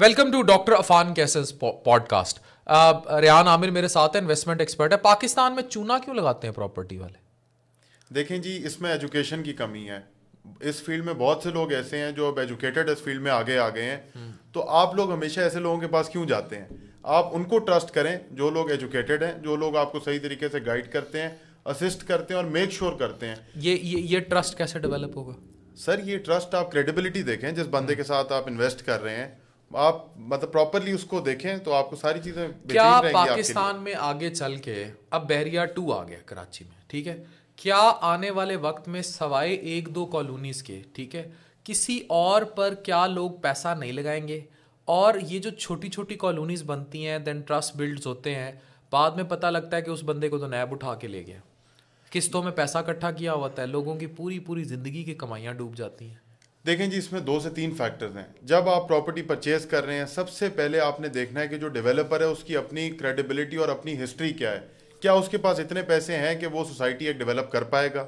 Welcome to doctor Afan कैसेस podcast Rehan Aamir मेरे साथ है इन्वेस्टमेंट एक्सपर्ट है पाकिस्तान में चूना क्यों लगाते हैं प्रॉपर्टी वाले देखें जी इसमें एजुकेशन की कमी है इस फील्ड में बहुत से लोग ऐसे हैं जो अब एजुकेटेड इस फील्ड में आगे आ गए हैं हम्म। तो आप लोग हमेशा ऐसे लोगों के पास क्यों जाते हैं आप उनको ट्रस्ट करें जो लोग एजुकेटेड हैं जो लोग आपको सही तरीके से गाइड करते हैं असिस्ट करते हैं और मेक श्योर sure करते हैं ये ये ये ट्रस्ट कैसे डेवलप होगा सर ये ट्रस्ट आप क्रेडिबिलिटी देखें जिस बंदे के साथ आप इन्वेस्ट कर रहे हैं आप मतलब प्रॉपरली उसको देखें तो आपको सारी चीजें क्या पाकिस्तान में आगे चल के अब बहरिया टू आ गया कराची में ठीक है क्या आने वाले वक्त में सवाए एक दो कॉलोनीज के ठीक है किसी और पर क्या लोग पैसा नहीं लगाएंगे और ये जो छोटी छोटी कॉलोनीज बनती हैं देन ट्रस्ट बिल्ड होते हैं बाद में पता लगता है कि उस बंदे को तो नैब उठा के ले गया किस्तों में पैसा इकट्ठा किया हुआ है लोगों की पूरी पूरी ज़िंदगी की कमाइयाँ डूब जाती हैं देखें जी इसमें दो से तीन फैक्टर्स हैं जब आप प्रॉपर्टी परचेज कर रहे हैं सबसे पहले आपने देखना है कि जो डेवलपर है उसकी अपनी क्रेडिबिलिटी और अपनी हिस्ट्री क्या है क्या उसके पास इतने पैसे हैं कि वो सोसाइटी एक डेवलप कर पाएगा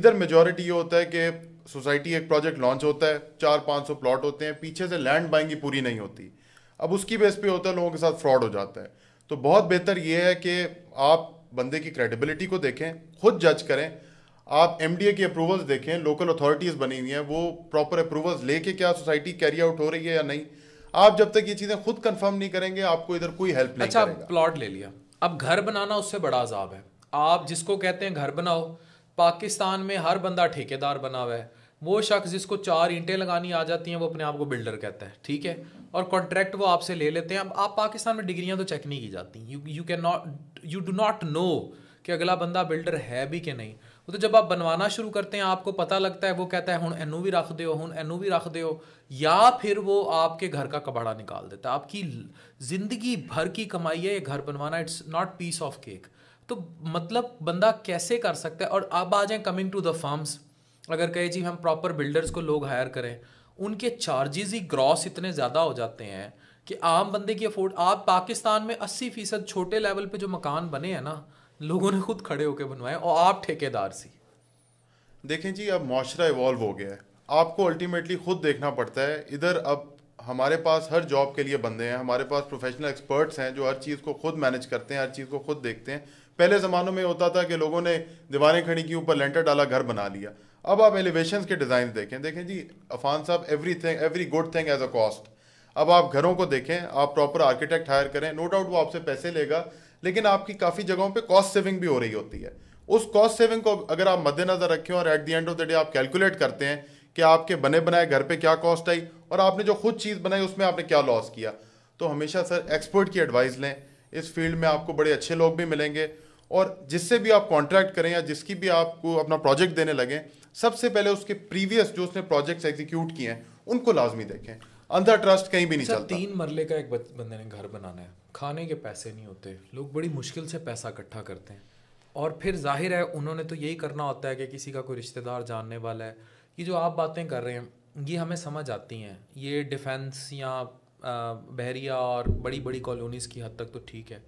इधर मेजोरिटी ये होता है कि सोसाइटी एक प्रोजेक्ट लॉन्च होता है चार पाँच सौ प्लॉट होते हैं पीछे से लैंड बाइंग पूरी नहीं होती अब उसकी बेस पे होता है लोगों के साथ फ्रॉड हो जाता है तो बहुत बेहतर ये है कि आप बंदे की क्रेडिबिलिटी को देखें खुद जज करें आप एम की अप्रूवल्स देखें लोकल अथॉरिटीज़ बनी हुई हैं वो प्रॉपर अप्रूवल्स लेके क्या सोसाइटी कैरी आउट हो रही है या नहीं आप जब तक ये चीज़ें खुद कंफर्म नहीं करेंगे आपको इधर कोई हेल्प नहीं अच्छा प्लॉट ले लिया अब घर बनाना उससे बड़ा अजाब है आप जिसको कहते हैं घर बनाओ पाकिस्तान में हर बंदा ठेकेदार बना हुआ है वो शख्स जिसको चार ईंटें लगानी आ जाती हैं वो अपने आप को बिल्डर कहता है ठीक है और कॉन्ट्रैक्ट वो आपसे ले लेते हैं अब आप पाकिस्तान में डिग्रियां तो चेक नहीं की जाती you you can not you do not know कि अगला बंदा बिल्डर है भी कि नहीं वो तो जब आप बनवाना शुरू करते हैं आपको पता लगता है वो कहता है हूँ ਇਹਨੂੰ भी रख दो हूँ ਇਹਨੂੰ भी रख दो या फिर वो आपके घर का कबाड़ा निकाल देता है आपकी ज़िंदगी भर की कमाई है ये घर बनवाना it's not piece of cake तो मतलब बंदा कैसे कर सकता है और अब आ जाए कमिंग टू द फार्म्स अगर कहे जी हम प्रॉपर बिल्डर्स को लोग हायर करें उनके चार्जेस ही ग्रॉस इतने ज़्यादा हो जाते हैं कि आम बंदे की अफोर्ड आप पाकिस्तान में अस्सी फ़ीसद छोटे लेवल पे जो मकान बने हैं ना लोगों ने खुद खड़े होकर बनवाए और आप ठेकेदार सी देखें जी अब माशरा इवॉल्व हो गया है आपको अल्टीमेटली खुद देखना पड़ता है इधर अब हमारे पास हर जॉब के लिए बंदे हैं हमारे पास प्रोफेशनल एक्सपर्ट्स हैं जो हर चीज़ को खुद मैनेज करते हैं हर चीज़ को खुद देखते हैं पहले ज़मानों में होता था कि लोगों ने दीवारें खड़ी की ऊपर लेंटर डाला घर बना लिया अब आप एलिवेशन के डिज़ाइन देखें देखें जी अफान साहब everything every good thing as a cost अब आप घरों को देखें आप प्रॉपर आर्किटेक्ट हायर करें नो डाउट वो आपसे पैसे लेगा लेकिन आपकी काफ़ी जगहों पे कॉस्ट सेविंग भी हो रही होती है उस कॉस्ट सेविंग को अगर आप मद्देनजर रखें और at the end of the day आप कैलकुलेट करते हैं कि आपके बने बनाए घर पे क्या कॉस्ट आई और आपने जो खुद चीज़ बनाई उसमें आपने क्या लॉस किया तो हमेशा सर एक्सपर्ट की एडवाइस लें इस फील्ड में आपको बड़े अच्छे लोग भी मिलेंगे और जिससे भी आप कॉन्ट्रैक्ट करें या जिसकी भी आपको अपना प्रोजेक्ट देने लगें सबसे पहले उसके प्रीवियस जो उसने प्रोजेक्ट्स एग्जीक्यूट किए हैं उनको लाजमी देखें अंधा ट्रस्ट कहीं भी नहीं चलता तीन मरले का एक बंदे ने घर बनाना है खाने के पैसे नहीं होते लोग बड़ी मुश्किल से पैसा इकट्ठा करते हैं और फिर जाहिर है उन्होंने तो यही करना होता है कि किसी का कोई रिश्तेदार जानने वाला है ये जो आप बातें कर रहे हैं ये हमें समझ आती हैं ये डिफेंस या बहरिया और बड़ी बड़ी कॉलोनीज़ की हद तक तो ठीक है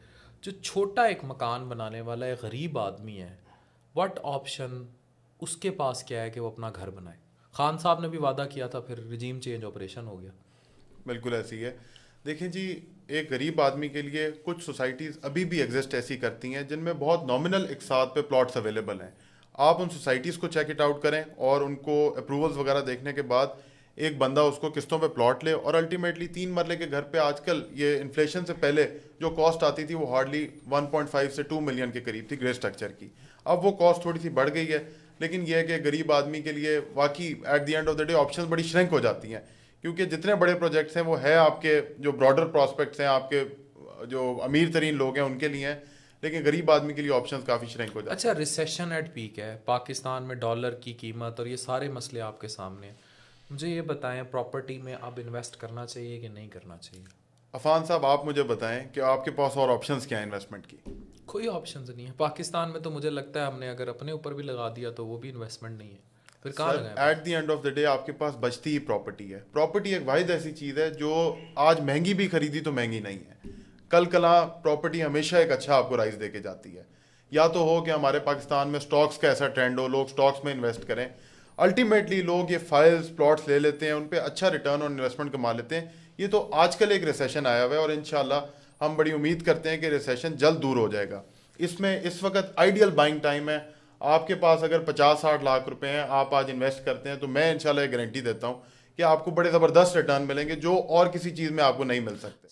जो छोटा एक मकान बनाने वाला एक गरीब आदमी है वट ऑप्शन उसके पास क्या है कि वो अपना घर बनाए खान साहब ने भी वादा किया था फिर रिजीम चेंज ऑपरेशन हो गया बिल्कुल ऐसी है देखें जी एक गरीब आदमी के लिए कुछ सोसाइटीज़ अभी भी एग्जिस्ट ऐसी करती हैं जिनमें बहुत नॉमिनल इकसाद पे प्लॉट्स अवेलेबल हैं आप उन सोसाइटीज़ को चेक इट आउट करें और उनको अप्रूवल्स वगैरह देखने के बाद एक बंदा उसको किस्तों पे प्लॉट ले और अल्टीमेटली तीन मरले के घर पे आजकल ये इन्फ्लेशन से पहले जो कॉस्ट आती थी वो हार्डली 1.5 से 2 मिलियन के करीब थी ग्रे स्ट्रक्चर की अब वो कॉस्ट थोड़ी सी बढ़ गई है लेकिन यह है कि गरीब आदमी के लिए वाकई at the end of the day option बड़ी श्रृंक हो जाती हैं क्योंकि जितने बड़े प्रोजेक्ट्स हैं वो है आपके जो ब्रॉडर प्रॉस्पेक्ट्स हैं आपके जो अमीर तरीन लोग हैं उनके लिए हैं लेकिन गरीब आदमी के लिए ऑप्शंस काफ़ी श्रैंक हो जाते अच्छा रिसेशन एट पीक है पाकिस्तान में डॉलर की कीमत और ये सारे मसले आपके सामने हैं मुझे ये बताएं प्रॉपर्टी में अब इन्वेस्ट करना चाहिए कि नहीं करना चाहिए अफान साहब आप मुझे बताएं कि आपके पास और ऑप्शंस क्या हैं इन्वेस्टमेंट की कोई ऑप्शंस नहीं है पाकिस्तान में तो मुझे लगता है हमने अगर अपने ऊपर भी लगा दिया तो वो भी इन्वेस्टमेंट नहीं है फिर कहाँ लगाएं at the end of the day आपके पास बचती ही प्रॉपर्टी है प्रॉपर्टी एक वाहिद ऐसी चीज़ है जो आज महंगी भी खरीदी तो महंगी नहीं है कल कला प्रॉपर्टी हमेशा एक अच्छा आपको राइज दे के जाती है या तो हो कि हमारे पाकिस्तान में स्टॉक्स का ऐसा ट्रेंड हो लोग स्टॉक्स में इन्वेस्ट करें अल्टीमेटली लोग ये फाइल्स प्लॉट्स ले लेते हैं उन पर अच्छा रिटर्न और इन्वेस्टमेंट कमा लेते हैं ये तो आजकल एक रिसेशन आया हुआ है और इन हम बड़ी उम्मीद करते हैं कि रिसेशन जल्द दूर हो जाएगा इसमें इस वक्त आइडियल बाइंग टाइम है आपके पास अगर पचास साठ लाख रुपए हैं आप आज इन्वेस्ट करते हैं तो मैं इंशाल्लाह गारंटी देता हूँ कि आपको बड़े ज़बरदस्त रिटर्न मिलेंगे जो और किसी चीज़ में आपको नहीं मिल सकते